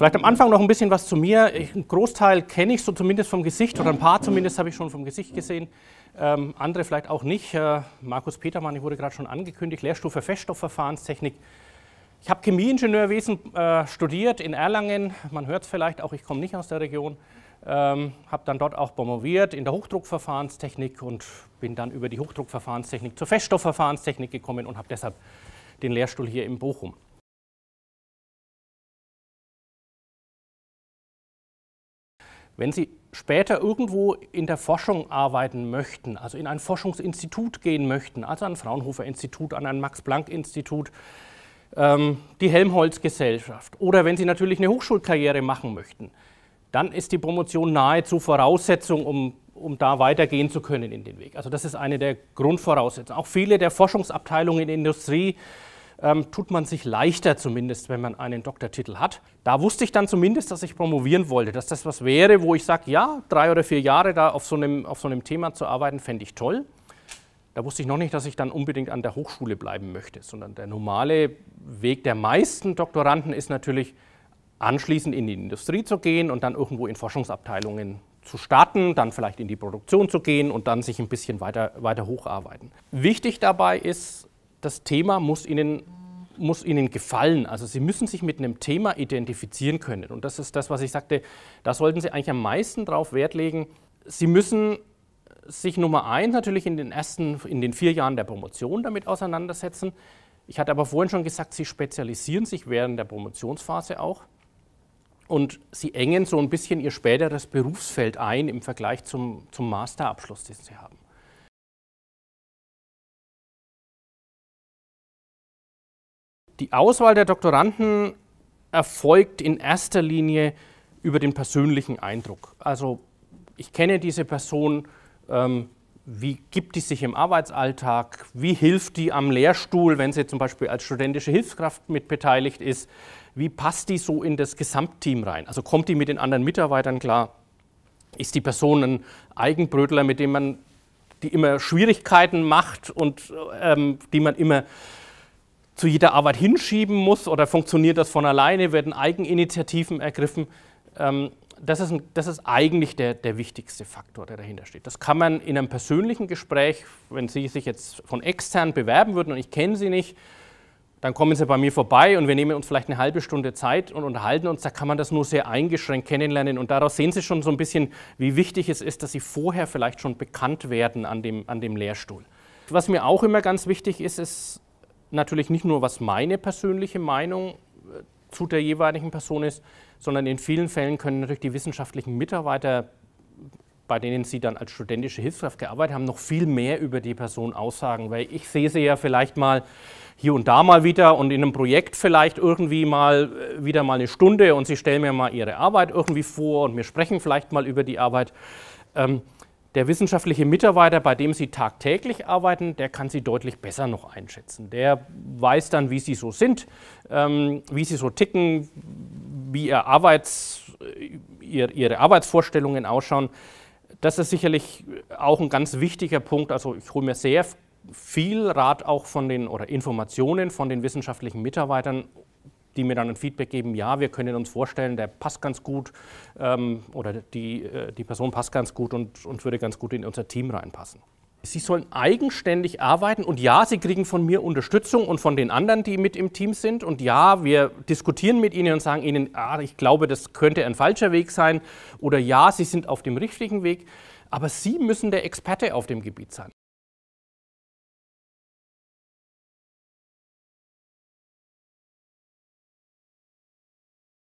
Vielleicht am Anfang noch ein bisschen was zu mir. Ich, einen Großteil kenne ich so zumindest vom Gesicht oder ein paar zumindest habe ich schon vom Gesicht gesehen. Ähm, andere vielleicht auch nicht. Äh, Markus Petermann, ich wurde gerade schon angekündigt, Lehrstufe Feststoffverfahrenstechnik. Ich habe Chemieingenieurwesen äh, studiert in Erlangen. Man hört es vielleicht auch, ich komme nicht aus der Region. Ähm, habe dann dort auch promoviert in der Hochdruckverfahrenstechnik und bin dann über die Hochdruckverfahrenstechnik zur Feststoffverfahrenstechnik gekommen und habe deshalb den Lehrstuhl hier in Bochum. Wenn Sie später irgendwo in der Forschung arbeiten möchten, also in ein Forschungsinstitut gehen möchten, also an ein Fraunhofer Institut, an ein Max Planck Institut, ähm, die Helmholtz Gesellschaft oder wenn Sie natürlich eine Hochschulkarriere machen möchten, dann ist die Promotion nahezu Voraussetzung, um, um da weitergehen zu können in den Weg. Also das ist eine der Grundvoraussetzungen. Auch viele der Forschungsabteilungen in der Industrie ähm, tut man sich leichter zumindest, wenn man einen Doktortitel hat. Da wusste ich dann zumindest, dass ich promovieren wollte, dass das was wäre, wo ich sage, ja, drei oder vier Jahre da auf so einem, auf so einem Thema zu arbeiten, fände ich toll. Da wusste ich noch nicht, dass ich dann unbedingt an der Hochschule bleiben möchte, sondern der normale Weg der meisten Doktoranden ist natürlich, anschließend in die Industrie zu gehen und dann irgendwo in Forschungsabteilungen zu starten, dann vielleicht in die Produktion zu gehen und dann sich ein bisschen weiter, weiter hocharbeiten. Wichtig dabei ist, das Thema muss ihnen, muss ihnen gefallen. Also sie müssen sich mit einem Thema identifizieren können. Und das ist das, was ich sagte, da sollten sie eigentlich am meisten drauf Wert legen. Sie müssen sich Nummer eins natürlich in den ersten, in den vier Jahren der Promotion damit auseinandersetzen. Ich hatte aber vorhin schon gesagt, sie spezialisieren sich während der Promotionsphase auch und sie engen so ein bisschen ihr späteres Berufsfeld ein im Vergleich zum, zum Masterabschluss, den sie haben. Die Auswahl der Doktoranden erfolgt in erster Linie über den persönlichen Eindruck. Also ich kenne diese Person, ähm, wie gibt die sich im Arbeitsalltag, wie hilft die am Lehrstuhl, wenn sie zum Beispiel als studentische Hilfskraft mit beteiligt ist, wie passt die so in das Gesamtteam rein? Also kommt die mit den anderen Mitarbeitern klar? Ist die Person ein Eigenbrötler, mit dem man die immer Schwierigkeiten macht und ähm, die man immer zu jeder Arbeit hinschieben muss oder funktioniert das von alleine, werden Eigeninitiativen ergriffen. Ähm, das, ist ein, das, ist eigentlich der, der, wichtigste Faktor, der dahinter steht. Das kann man in einem persönlichen Gespräch, wenn Sie sich jetzt von extern bewerben würden und ich kenne Sie nicht, dann kommen Sie bei mir vorbei und wir nehmen uns vielleicht eine halbe Stunde Zeit und unterhalten uns. Da kann man das nur sehr eingeschränkt kennenlernen und daraus sehen Sie schon so ein bisschen, wie wichtig es ist, dass Sie vorher vielleicht schon bekannt werden an dem, an dem Lehrstuhl. Was mir auch immer ganz wichtig ist, ist, natürlich nicht nur, was meine persönliche Meinung äh, zu der jeweiligen Person ist, sondern in vielen Fällen können natürlich die wissenschaftlichen Mitarbeiter, bei denen sie dann als studentische Hilfskraft gearbeitet haben, noch viel mehr über die Person aussagen, weil ich sehe sie ja vielleicht mal hier und da mal wieder und in einem Projekt vielleicht irgendwie mal äh, wieder mal eine Stunde und sie stellen mir mal ihre Arbeit irgendwie vor und wir sprechen vielleicht mal über die Arbeit. Ähm, der wissenschaftliche Mitarbeiter, bei dem Sie tagtäglich arbeiten, der kann Sie deutlich besser noch einschätzen. Der weiß dann, wie Sie so sind, ähm, wie Sie so ticken, wie ihr Arbeits, ihr, Ihre Arbeitsvorstellungen ausschauen. Das ist sicherlich auch ein ganz wichtiger Punkt. Also ich hole mir sehr viel Rat auch von den oder Informationen von den wissenschaftlichen Mitarbeitern, die mir dann ein Feedback geben, ja, wir können uns vorstellen, der passt ganz gut ähm, oder die, äh, die Person passt ganz gut und, und würde ganz gut in unser Team reinpassen. Sie sollen eigenständig arbeiten und ja, Sie kriegen von mir Unterstützung und von den anderen, die mit im Team sind. Und ja, wir diskutieren mit Ihnen und sagen Ihnen, ah, ich glaube, das könnte ein falscher Weg sein. Oder ja, Sie sind auf dem richtigen Weg. Aber Sie müssen der Experte auf dem Gebiet sein.